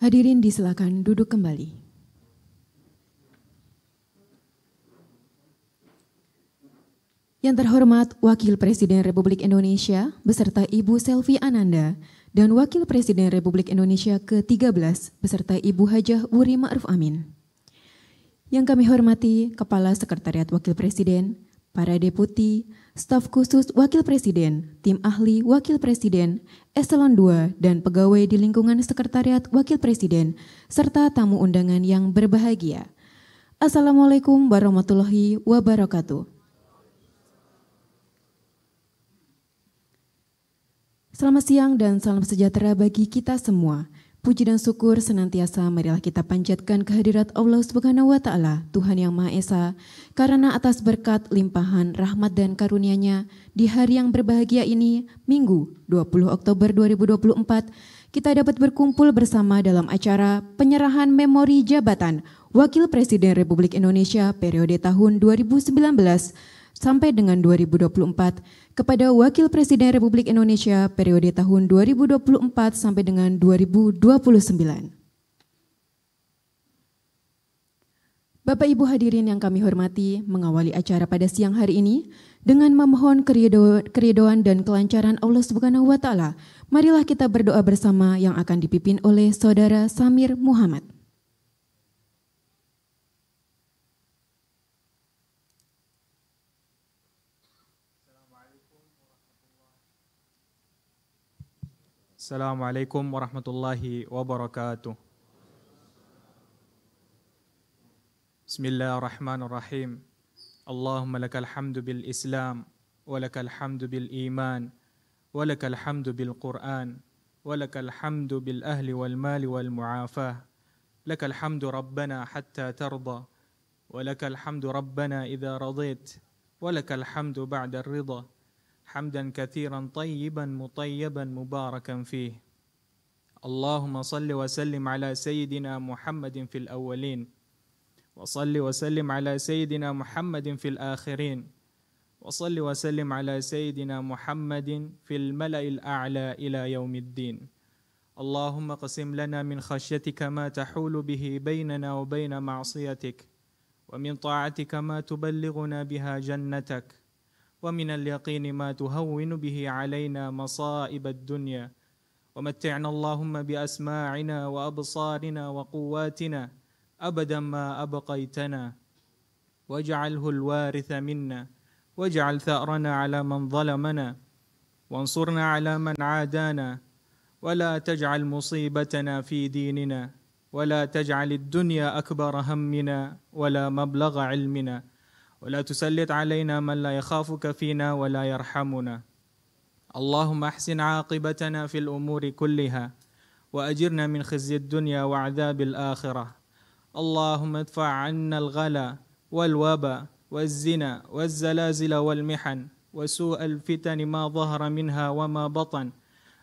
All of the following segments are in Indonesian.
Hadirin disilakan duduk kembali. Yang terhormat Wakil Presiden Republik Indonesia beserta Ibu Selvi Ananda dan Wakil Presiden Republik Indonesia ke-13 beserta Ibu Hajah Wuri Ma'ruf Amin. Yang kami hormati Kepala Sekretariat Wakil Presiden, para deputi, staf khusus Wakil Presiden, tim ahli Wakil Presiden, eselon II dan pegawai di lingkungan Sekretariat Wakil Presiden, serta tamu undangan yang berbahagia. Assalamualaikum warahmatullahi wabarakatuh. Selamat siang dan salam sejahtera bagi kita semua. Puji dan syukur senantiasa marilah kita panjatkan kehadirat Allah Subhanahu wa taala, Tuhan yang Maha Esa, karena atas berkat limpahan rahmat dan karunia-Nya di hari yang berbahagia ini, Minggu, 20 Oktober 2024, kita dapat berkumpul bersama dalam acara penyerahan memori jabatan Wakil Presiden Republik Indonesia periode tahun 2019 sampai dengan 2024 kepada Wakil Presiden Republik Indonesia periode tahun 2024 sampai dengan 2029. Bapak Ibu hadirin yang kami hormati, mengawali acara pada siang hari ini dengan memohon keridoan dan kelancaran Allah Subhanahu wa taala. Marilah kita berdoa bersama yang akan dipimpin oleh Saudara Samir Muhammad. السلام عليكم ورحمة الله وبركاته بسم الله الرحمن الرحيم اللهم لك الحمد بالإسلام ولك الحمد بالإيمان ولك الحمد بالقرآن ولك الحمد بالأهل والمال والمعافاة لك الحمد ربنا حتى ترضى ولك الحمد ربنا إذا رضيت ولك الحمد بعد الرضا حمدا كثيرا طيبا مطيبا مباركا فيه اللهم صل وسلم على سيدنا محمد في الاولين وصل وسلم على سيدنا محمد في الاخرين وصل وسلم على سيدنا محمد في الملا الاعلى الى يوم الدين اللهم اقسم لنا من خشيتك ما تحول به بيننا وبين معصيتك ومن طاعتك ما تبلغنا بها جنتك ومن اليقين ما تهون به علينا مصائب الدنيا ومتعنا اللهم باسماعنا وابصارنا وقواتنا ابدا ما ابقيتنا واجعله الوارث منا واجعل ثارنا على من ظلمنا وانصرنا على من عادانا ولا تجعل مصيبتنا في ديننا ولا تجعل الدنيا اكبر همنا ولا مبلغ علمنا ولا تسلط علينا من لا يخافك فينا ولا يرحمنا اللهم احسن عاقبتنا في الامور كلها واجرنا من خزي الدنيا وعذاب الاخره اللهم ادفع عنا الغلا والوبا والزنا والزلازل والمحن وسوء الفتن ما ظهر منها وما بطن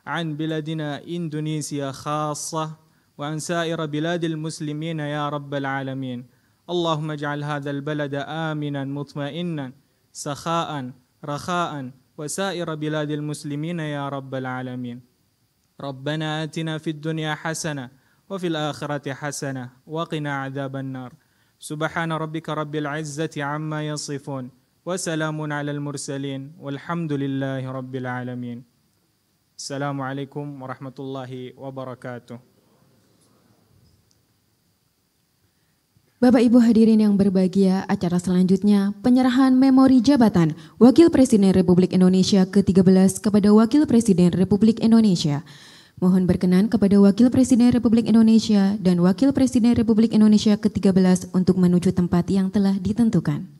عن بلادنا اندونيسيا خاصه وعن سائر بلاد المسلمين يا رب العالمين اللهم اجعل هذا البلد آمنا مطمئنا سخاء رخاء وسائر بلاد المسلمين يا رب العالمين ربنا آتنا في الدنيا حسنة وفي الآخرة حسنة وقنا عذاب النار سبحان ربك رب العزة عما يصفون وسلام على المرسلين والحمد لله رب العالمين السلام عليكم ورحمة الله وبركاته Bapak Ibu hadirin yang berbahagia, acara selanjutnya penyerahan memori jabatan Wakil Presiden Republik Indonesia ke-13 kepada Wakil Presiden Republik Indonesia. Mohon berkenan kepada Wakil Presiden Republik Indonesia dan Wakil Presiden Republik Indonesia ke-13 untuk menuju tempat yang telah ditentukan.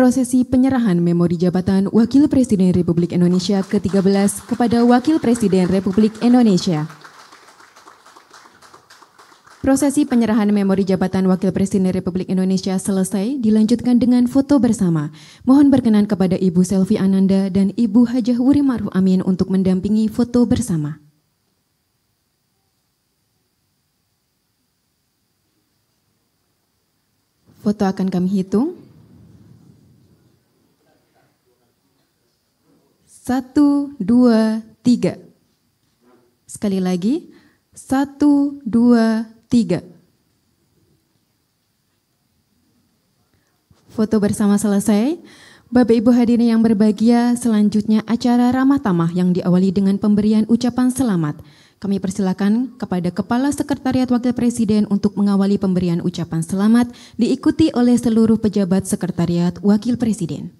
prosesi penyerahan memori jabatan Wakil Presiden Republik Indonesia ke-13 kepada Wakil Presiden Republik Indonesia. Prosesi penyerahan memori jabatan Wakil Presiden Republik Indonesia selesai dilanjutkan dengan foto bersama. Mohon berkenan kepada Ibu Selvi Ananda dan Ibu Hajah Wuri Ma'ruf Amin untuk mendampingi foto bersama. Foto akan kami hitung. Satu, dua, tiga. Sekali lagi. Satu, dua, tiga. Foto bersama selesai. Bapak Ibu hadirin yang berbahagia, selanjutnya acara ramah tamah yang diawali dengan pemberian ucapan selamat. Kami persilakan kepada Kepala Sekretariat Wakil Presiden untuk mengawali pemberian ucapan selamat diikuti oleh seluruh pejabat Sekretariat Wakil Presiden.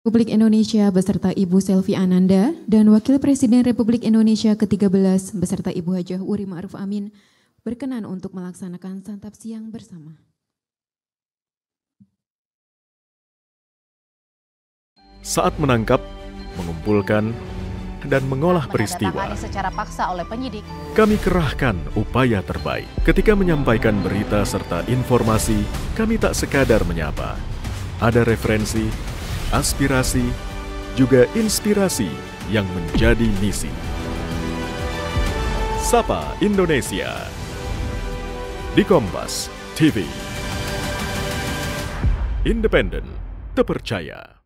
Republik Indonesia beserta Ibu Selvi Ananda dan Wakil Presiden Republik Indonesia ke-13 beserta Ibu Hajah Uri Ma'ruf Amin berkenan untuk melaksanakan santap siang bersama. Saat menangkap, mengumpulkan, dan mengolah peristiwa. secara paksa oleh penyidik. Kami kerahkan upaya terbaik. Ketika menyampaikan berita serta informasi, kami tak sekadar menyapa. Ada referensi, aspirasi, juga inspirasi yang menjadi misi. Sapa Indonesia di Kompas TV. Independen, terpercaya.